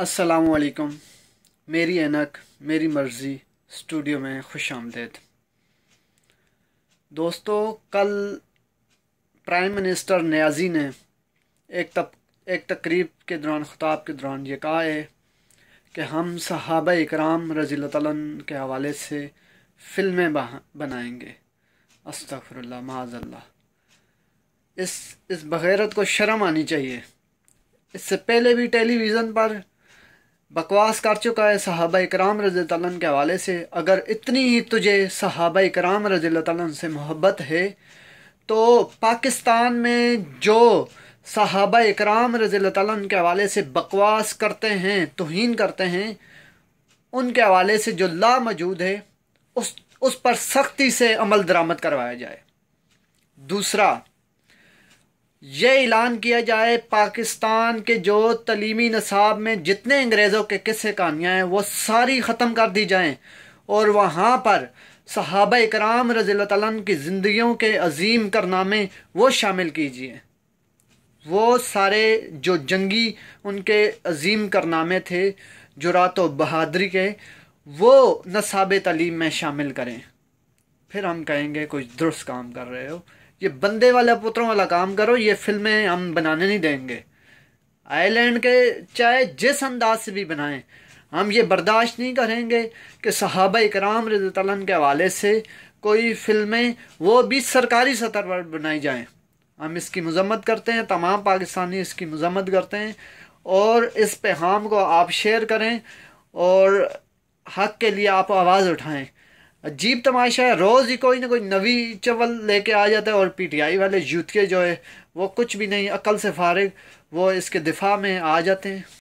السلام علیکم میری اینک میری مرضی اسٹوڈیو میں خوش آمدید دوستو کل پرائم منسٹر نیازی نے ایک تب ایک تقریب کے دوران خطاب کے دوران یہ کہا ہے کہ ہم صحابہ اکرام رضی اللہ تعالیٰ کے حوالے سے فلمیں بنائیں گے استغفر اللہ معاذ اللہ اس اس بغیرت کو شرم آنی چاہیے اس سے پہلے بھی ٹیلی ویژن پر بکواس کر چکا ہے صحابہ اکرام رضی اللہ تعالیٰ کے حوالے سے اگر اتنی ہی تجھے صحابہ اکرام رضی اللہ تعالیٰ سے محبت ہے تو پاکستان میں جو صحابہ اکرام رضی اللہ تعالیٰ کے حوالے سے بکواس کرتے ہیں توہین کرتے ہیں ان کے حوالے سے جو لا موجود ہے اس اس پر سختی سے عمل درآمد کروایا جائے دوسرا یہ اعلان کیا جائے پاکستان کے جو تعلیمی نصاب میں جتنے انگریزوں کے قصے ہیں وہ ساری ختم کر دی جائیں اور وہاں پر صحابہ اکرام رضی اللہ تعالیٰ کی زندگیوں کے عظیم کرنامے وہ شامل کیجیے وہ سارے جو جنگی ان کے عظیم کرنامے تھے جو رات و بہادری کے وہ نصاب تعلیم میں شامل کریں پھر ہم کہیں گے کچھ درست کام کر رہے ہو یہ بندے والے پتروں والا کام کرو یہ فلمیں ہم بنانے نہیں دیں گے آئی لینڈ کے چاہے جس انداز سے بھی بنائیں ہم یہ برداشت نہیں کریں گے کہ صحابہ اکرام عنہ کے حوالے سے کوئی فلمیں وہ بھی سرکاری سطح پر بنائی جائیں ہم اس کی مذمت کرتے ہیں تمام پاکستانی اس کی مذمت کرتے ہیں اور اس پیغام کو آپ شیئر کریں اور حق کے لیے آپ آواز اٹھائیں عجیب تماشا ہے روز ہی کوئی نہ کوئی نوی چول لے کے آ جاتا ہے اور پی ٹی آئی والے یوتھ کے جو ہے وہ کچھ بھی نہیں عقل سے فارغ وہ اس کے دفاع میں آ جاتے ہیں